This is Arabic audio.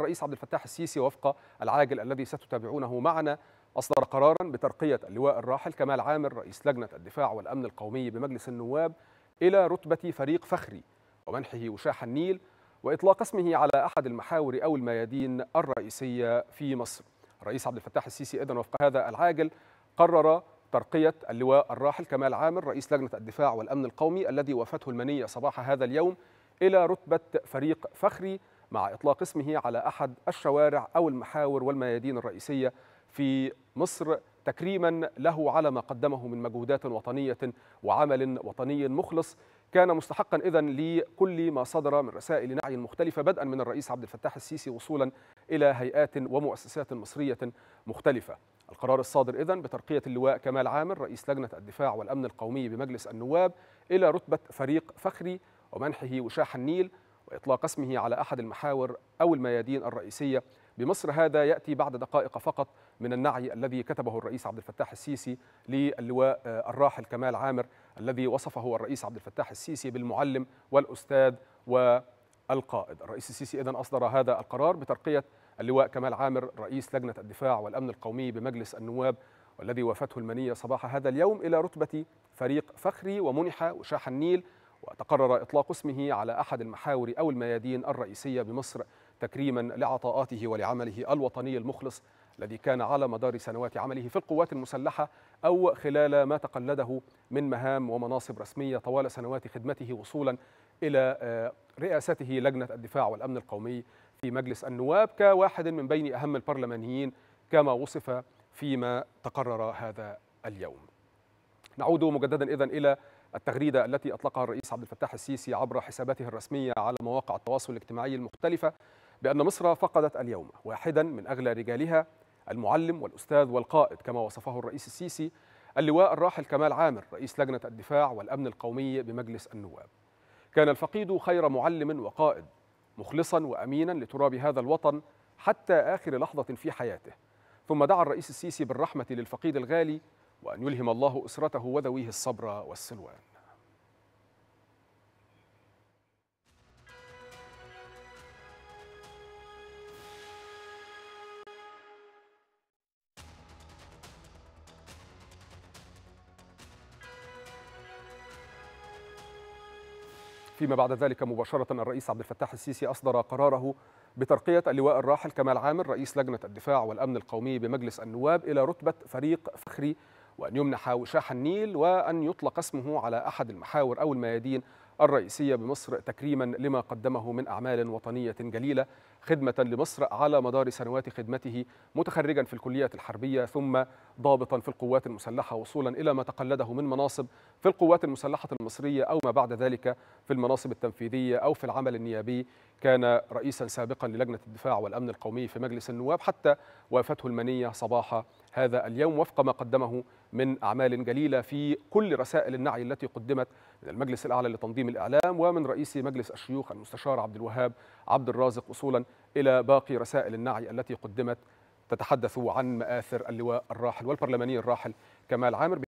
الرئيس عبد الفتاح السيسي وفق العاجل الذي ستتابعونه معنا أصدر قرارا بترقية اللواء الراحل كمال عامر رئيس لجنة الدفاع والأمن القومي بمجلس النواب إلى رتبة فريق فخري ومنحه وشاح النيل وإطلاق اسمه على أحد المحاور أو الميادين الرئيسية في مصر الرئيس عبد الفتاح السيسي إذن وفق هذا العاجل قرر ترقية اللواء الراحل كمال عامر رئيس لجنة الدفاع والأمن القومي الذي وافته المنية صباح هذا اليوم إلى رتبة فريق فخري مع إطلاق اسمه على أحد الشوارع أو المحاور والميادين الرئيسية في مصر تكريما له على ما قدمه من مجهودات وطنية وعمل وطني مخلص كان مستحقا إذا لكل ما صدر من رسائل نعي مختلفة بدءا من الرئيس عبد الفتاح السيسي وصولا إلى هيئات ومؤسسات مصرية مختلفة القرار الصادر إذا بترقية اللواء كمال عامر رئيس لجنة الدفاع والأمن القومي بمجلس النواب إلى رتبة فريق فخري ومنحه وشاح النيل وإطلاق اسمه على أحد المحاور أو الميادين الرئيسية بمصر هذا يأتي بعد دقائق فقط من النعي الذي كتبه الرئيس عبد الفتاح السيسي للواء آه، الراحل كمال عامر الذي وصفه الرئيس عبد الفتاح السيسي بالمعلم والأستاذ والقائد الرئيس السيسي إذن أصدر هذا القرار بترقية اللواء كمال عامر رئيس لجنة الدفاع والأمن القومي بمجلس النواب والذي وافته المنية صباح هذا اليوم إلى رتبة فريق فخري ومنح وشاح النيل وتقرر إطلاق اسمه على أحد المحاور أو الميادين الرئيسية بمصر تكريما لعطاءاته ولعمله الوطني المخلص الذي كان على مدار سنوات عمله في القوات المسلحة أو خلال ما تقلده من مهام ومناصب رسمية طوال سنوات خدمته وصولا إلى آه، رئاسته لجنة الدفاع والأمن القومي في مجلس النواب كواحد من بين أهم البرلمانيين كما وصف فيما تقرر هذا اليوم نعود مجددا إذن إلى التغريدة التي أطلقها الرئيس عبد الفتاح السيسي عبر حساباته الرسمية على مواقع التواصل الاجتماعي المختلفة بأن مصر فقدت اليوم واحدا من أغلى رجالها المعلم والأستاذ والقائد كما وصفه الرئيس السيسي اللواء الراحل كمال عامر رئيس لجنة الدفاع والأمن القومي بمجلس النواب كان الفقيد خير معلم وقائد مخلصا وأمينا لتراب هذا الوطن حتى آخر لحظة في حياته ثم دعا الرئيس السيسي بالرحمة للفقيد الغالي وأن يلهم الله أسرته وذويه الصبر والسلوان فيما بعد ذلك مباشرة الرئيس عبد الفتاح السيسي أصدر قراره بترقية اللواء الراحل كمال عامر رئيس لجنة الدفاع والأمن القومي بمجلس النواب إلى رتبة فريق فخري وأن يمنح وشاح النيل وأن يطلق اسمه على أحد المحاور أو الميادين الرئيسية بمصر تكريما لما قدمه من أعمال وطنية جليلة خدمة لمصر على مدار سنوات خدمته متخرجا في الكلية الحربية ثم ضابطا في القوات المسلحة وصولا إلى ما تقلده من مناصب في القوات المسلحة المصرية أو ما بعد ذلك في المناصب التنفيذية أو في العمل النيابي كان رئيسا سابقا للجنة الدفاع والأمن القومي في مجلس النواب حتى وافته المنية صباح هذا اليوم وفق ما قدمه من أعمال جليلة في كل رسائل النعي التي قدمت من المجلس الأعلى لتنظيم الإعلام ومن رئيس مجلس الشيوخ المستشار عبد الوهاب عبد الرازق وصولا إلى باقي رسائل النعي التي قدمت تتحدث عن مآثر اللواء الراحل والبرلماني الراحل كمال عامر